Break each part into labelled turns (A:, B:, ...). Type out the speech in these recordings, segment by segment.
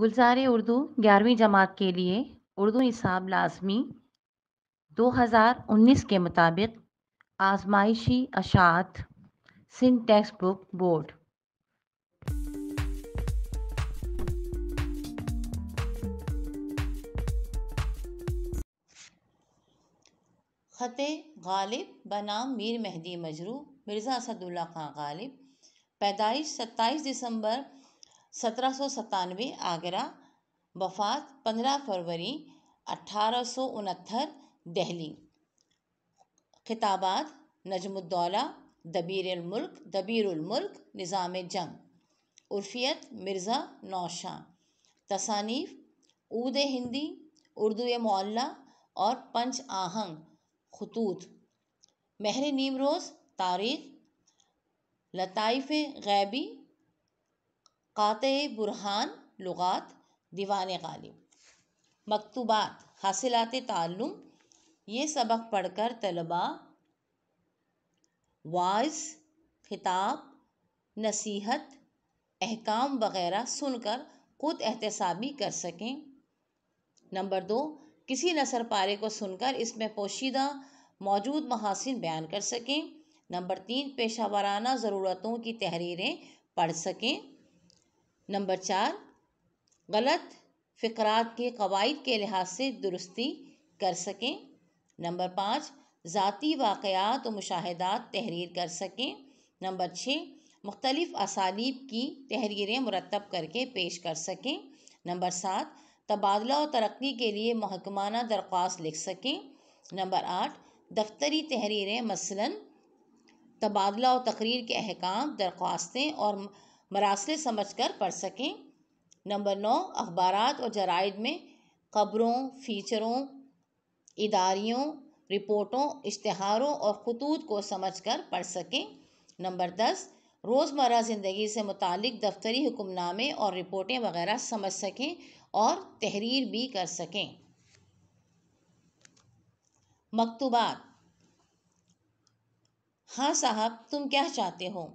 A: गुलजार उर्दू ग्यारहवीं जमात के लिए उर्दू निसाब लाजमी 2019 के मुताबिक आजमाइशी अशात सिंध टेक्स्ट बुक बोर्ड ख़त गालिब बनाम मीर मेहदी मजरू मिर्ज़ा असदुल्ला खां गालिब पैदाइश 27 दिसंबर सत्रह सौ आगरा वफ़ात पंद्रह फरवरी अठारह सौ उनहत्तर देहली ख़िताबात नजमुद्दौला दबीरमुल्क दबीरुलमुल्क निज़ाम जंग उर्फ़ियत मिर्ज़ा नौशा तसानीफ़ ऊद हिंदी उर्दू मौल्ला और पंच आहंग खतूत महर नीमरोज़ तारीख़ लताइफ़ गैबी कात बुरहान लगात दीवान ग़ालिब मकतूबात हासिलत ताल्लुम ये सबक पढ़ कर तलबा वाइस ख़िताब नसीहत अहकाम वग़ैरह सुनकर ख़ुद एहतसाबी कर सकें नंबर दो किसी नसर पारे को सुनकर इसमें पोशीदा मौजूद महासिन बयान कर सकें नंबर तीन पेशा वाराना ज़रूरतों की तहरीरें पढ़ सकें नंबर चार गलत फ़िकरात के कवायद के लिहाज से दुरुस्ती कर सकें नंबर पाँच ज़ाती वाक़ात व मुशाहदात तहरीर कर सकें नंबर छः मुख्तलिफ़ असालीब की तहरीरें मुरतब करके पेश कर सकें नंबर सात तबादला और तरक्की के लिए महकमाना दरख्वास्त लिख सकें नंबर आठ दफ्तरी तहरीरें मसलन तबादला और तकरीर के अहकाम दरख्वास्तें और मरासले समझ कर पढ़ सकें नंबर नौ अखबार और जराइद में खबरों फीचरों इदारियों रिपोर्टों इश्तहारों और खतूत को समझ कर पढ़ सकें नंबर दस रोज़मर्रा ज़िंदगी से मुतक दफ्तरी हुक्मनामे और रिपोर्टें वगैरह समझ सकें और तहरीर भी कर सकें मकतूबात हाँ साहब तुम क्या चाहते हो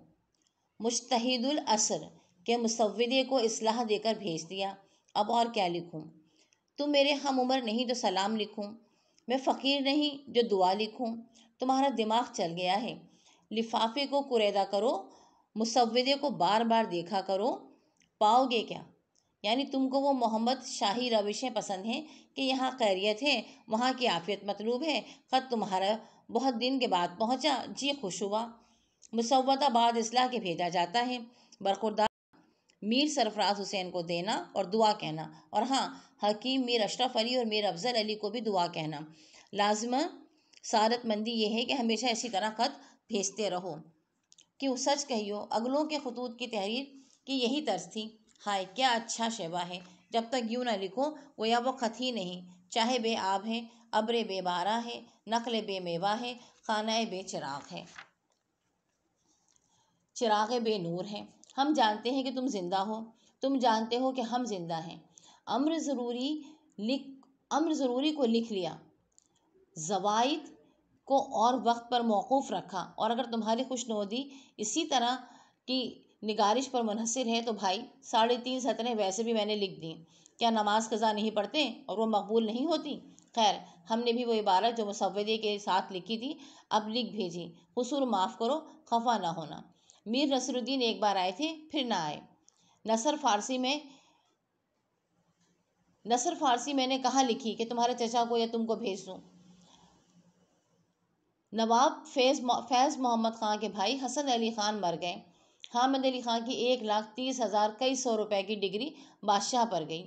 A: मुश्तहिदुल असर के मुसविदे को असलाह देकर भेज दिया अब और क्या लिखूँ तुम मेरे हम उम्र नहीं तो सलाम लिखूँ मैं फ़कीर नहीं जो दुआ लिखूँ तुम्हारा दिमाग चल गया है लिफाफे को कुरेदा करो मुसविदे को बार बार देखा करो पाओगे क्या यानी तुमको वो मोहम्मद शाही रविशें पसंद हैं कि यहाँ खैरियत है वहाँ की आफियत मतलूब है ख़त तुम्हारा बहुत दिन के बाद पहुँचा जी खुश हुआ मुसवताबाद असलाह के भेजा जाता है बरखुरदार मीर सरफराज हुसैन को देना और दुआ कहना और हाँ हकीम मीर अशरफ अली और मीर अफजल अली को भी दुआ कहना लाजम सारतमंदी यह है कि हमेशा इसी तरह ख़त भेजते रहो कि सच कहियो अगलों के खतूत की तहरीर की यही तर्ज थी हाय क्या अच्छा शेबा है जब तक यूँ ना लिखो या वो खत ही नहीं चाहे बे आब है अब्र बेबारा है नकल बे मेवा है खाना चिराग है चिराग बेनूर हैं हम जानते हैं कि तुम ज़िंदा हो तुम जानते हो कि हम ज़िंदा हैं अम्र ज़रूरी लिख अम्र ज़रूरी को लिख लिया जवाइद को और वक्त पर मौकूफ़ रखा और अगर तुम्हारी खुश इसी तरह की निगारिश पर मुनहसर है तो भाई साढ़े तीन सतरें वैसे भी मैंने लिख दी क्या नमाज कज़ा नहीं पढ़ते और वो मकबूल नहीं होती खैर हमने भी वो इबारत जो मुसवदे के साथ लिखी थी अब लिख भेजी हसूर माफ़ करो खफा ना होना मीर नसरुद्दीन एक बार आए थे फिर ना आए नसर फारसी में नसर फारसी मैंने कहाँ लिखी कि तुम्हारे चचा को या तुमको भेज दूँ नवाब फैज़ फैज़ मोहम्मद ख़ान के भाई हसन अली ख़ान मर गए हामिद अली ख़ान की एक लाख तीस हज़ार कई सौ रुपए की डिग्री बादशाह पर गई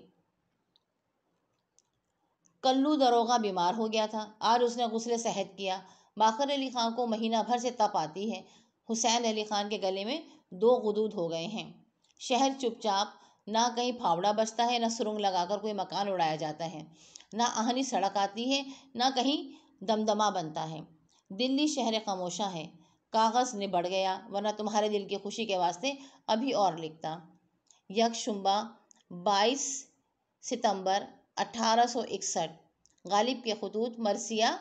A: कल्लू दरोगा बीमार हो गया था आज उसने गुसले सेहत किया बाकर अली ख़ान को महीना भर से तप आती है हुसैन अली ख़ान के गले में दो गदूद हो गए हैं शहर चुपचाप ना कहीं फावड़ा बचता है ना सुरंग लगाकर कोई मकान उड़ाया जाता है ना आहनी सड़क आती है ना कहीं दमदमा बनता है दिल्ली शहर खामोशा है कागज़ ने बढ़ गया वरना तुम्हारे दिल की खुशी के वास्ते अभी और लिखता यकशुम्बा बाईस सितंबर इकसठ गालिब के खतूत मरसिया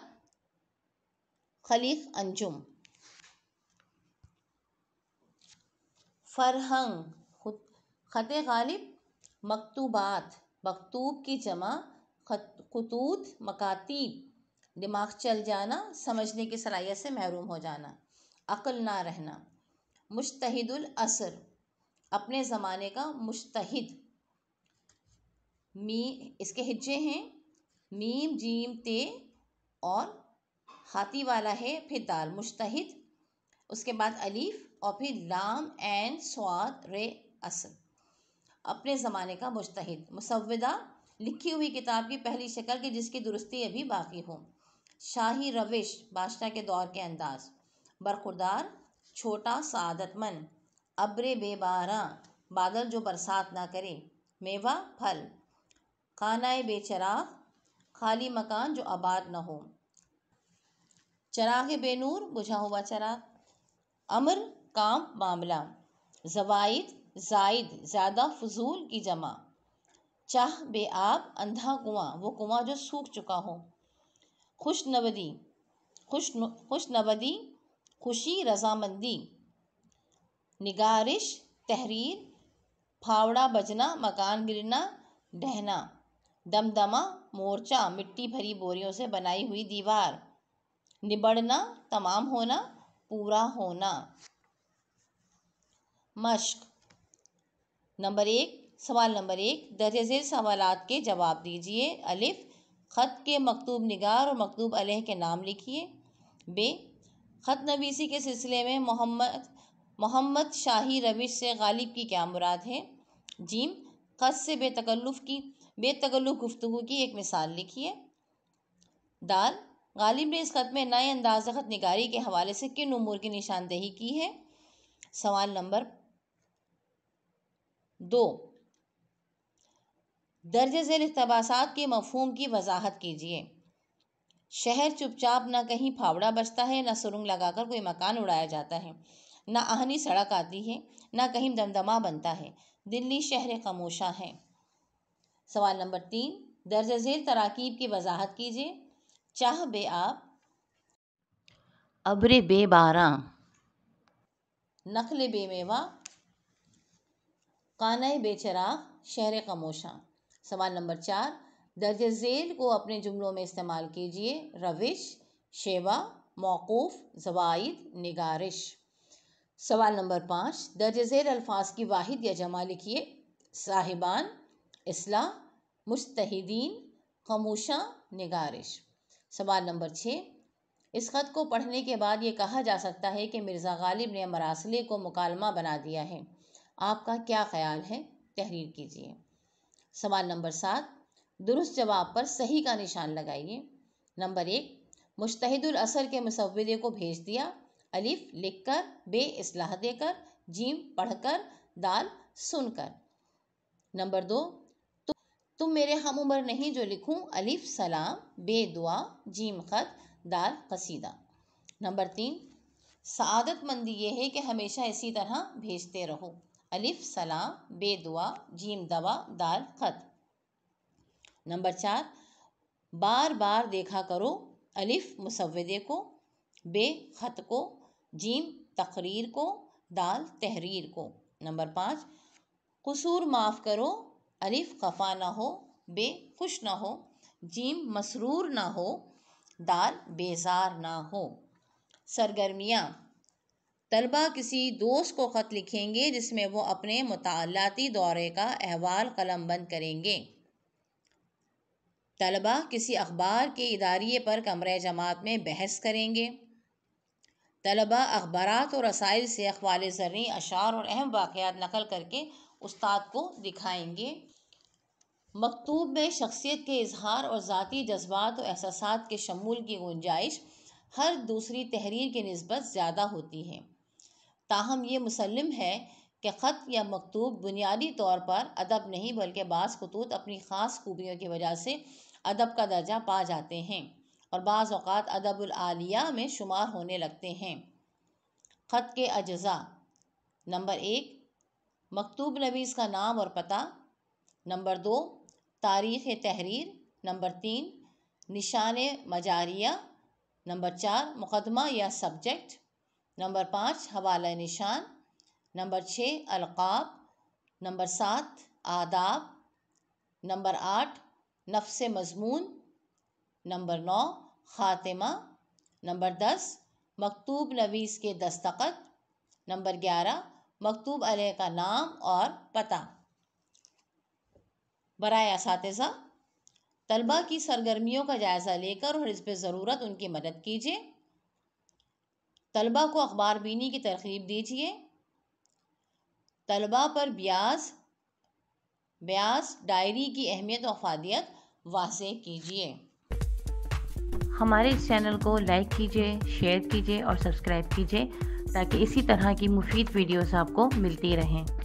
A: खलीफ अंजुम फ़रहंग ख़त ग़ालिब मकतूबात मकतूब की जमा ख़तूत मकातीब दिमाग चल जाना समझने की सलाहियत से महरूम हो जाना अकल ना रहना मुश्तहिदुल असर अपने ज़माने का मुश्तहिद मी इसके हिज्जे हैं मीम जीम ते और हाथी वाला है फिर दाल मुश्तहिद उसके बाद अलीफ और फिर लाम एन स्वाद रे असल अपने ज़माने का मुश्तद मुसविदा लिखी हुई किताब की पहली शक्ल की जिसकी दुरुस्ती अभी बाकी हो शाही रविश बादशाह के दौर के अंदाज बरखुरदार छोटा सादतमंद अब्रे बेबारा बादल जो बरसात ना करे मेवा फल खाना बेचराग खाली मकान जो आबाद ना हो चराग बेनूर बुझा हुआ चराग अमर काम मामला जवाइद जायद ज़्यादा फजूल की जमा चाह बेआब अंधा कुआं वो कुआं जो सूख चुका हो खुशनबदी खुश खुशनबदी खुशी रजामंदी निगारिश तहरीर फावड़ा बजना मकान गिरना ढहना दमदमा मोर्चा मिट्टी भरी बोरियों से बनाई हुई दीवार निबड़ना तमाम होना पूरा होना मश्क नंबर एक सवाल नंबर एक दर्ज सवाल के जवाब दीजिए अलिफ ख़त के मकतूब निगार और मकतूब अलह के नाम लिखिए बे ख़त नबीसी के सिलसिले में मोहम्मद मोहम्मद शाही रविश से गालिब की क्या मुराद है जीम ख़त से बेतकल्लुफ़ की बेतकल्लुफ़ गुफ्तु की एक मिसाल लिखिए दाल गालिब ने इस ख़त में नए अंदाज ख़त निगारी के हवाले से किन उमूर की निशानदेही की है सवाल नंबर दो दर्ज झेल इकतबासात के मफहम की वजाहत कीजिए शहर चुपचाप न कहीं फावड़ा बचता है ना सुरंग लगाकर कोई मकान उड़ाया जाता है ना आहनी सड़क आती है ना कहीं दमदमा बनता है दिल्ली शहर खमोशा है सवाल नंबर तीन दर्ज झेल तराकीब की वजाहत कीजिए चाह बे आप अबरे बे बारा नखल बे मेवा कानाए बेचरा शहर खमोशा सवाल नंबर चार दर्ज झेल को अपने जुमलों में इस्तेमाल कीजिए रविश शेवा मौकूफ़ जवाइद निगारिश सवाल नंबर पाँच दर्ज झेल अल्फाज की वाहिद या जमा लिखिए साहिबान इसला मुस्तहिदीन खमोशा निगारिश सवाल नंबर छः इस ख़त को पढ़ने के बाद ये कहा जा सकता है कि मिर्ज़ा गालिब ने मरासले को मुकालमा बना दिया है आपका क्या ख्याल है तहरीर कीजिए सवाल नंबर सात दुरुस्त जवाब पर सही का निशान लगाइए नंबर एक मुश्तहदुल असर के मुसवदे को भेज दिया अलिफ लिखकर बे असलाह देकर जीम पढ़कर दाल सुनकर नंबर दो तुम मेरे हम उम्र नहीं जो लिखूं अलिफ सलाम बे दुआ जीम ख़त दाल कसीदा नंबर तीन सदत मंदी ये है कि हमेशा इसी तरह भेजते रहो अलिफ सलाम बे दुआ जीम दवा दाल ख़त नंबर चार बार बार देखा करो अलिफ मुसवदे को बे ख़त को जीम तकरीर को दाल तहरीर को नंबर पाँच कसूर माफ़ करो अलिफ़ ख़फ़ा ना हो बे खुश ना हो जीम मसरूर ना हो दाल बेजार ना हो सरगर्मियाँ तलबा किसी दोस्त को ख़त लिखेंगे जिसमें वो अपने मतलती दौरे का अहवाल कलम बंद करेंगे तलबा किसी अखबार के इदारिए पर कमरे जमात में बहस करेंगे तलबा अखबार और रसाइल से अखबार जरिए अशार और अहम वाक़ात नकल करके उस्ताद को दिखाएंगे मकतूब में शख्सियत के इज़हार और जतीी जज्बात और एहसास के शमूल की गुंजाइश हर दूसरी तहरीर के नस्बत ज़्यादा होती है ताहम ये मुसलम है कि ख़त या मकतूब बुनियादी तौर पर अदब नहीं बल्कि बाज़ खतूत अपनी ख़ास खूबियों की वजह से अदब का दर्जा पा जाते हैं और बाज़ अवत अदबालिया में शुमार होने लगते हैं ख़त के अज्जा नंबर एक मकतूब नवीस का नाम और पता नंबर दो तारीख़ तहरीर नंबर तीन निशान मजारिया नंबर चार मुक़दमा या सब्जेक्ट नंबर पाँच हवाला निशान नंबर छः अलक़ाब नंबर सात आदाब नंबर आठ नफ्स मजमून नंबर नौ ख़ातिमा नंबर दस मकतूब नवीस के दस्तखत नंबर ग्यारह मकतूब अलह का नाम और पता बर इस तलबा की सरगर्मियों का जायज़ा लेकर और इस पर ज़रूरत उनकी मदद कीजिए तलबा को अखबार बीनी की तरकीब दीजिए तलबा पर ब्याज ब्याज डायरी की अहमियत और फादियत वाजे कीजिए हमारे इस चैनल को लाइक कीजिए शेयर कीजिए और सब्सक्राइब कीजिए ताकि इसी तरह की मुफीद वीडियोस आपको मिलती रहें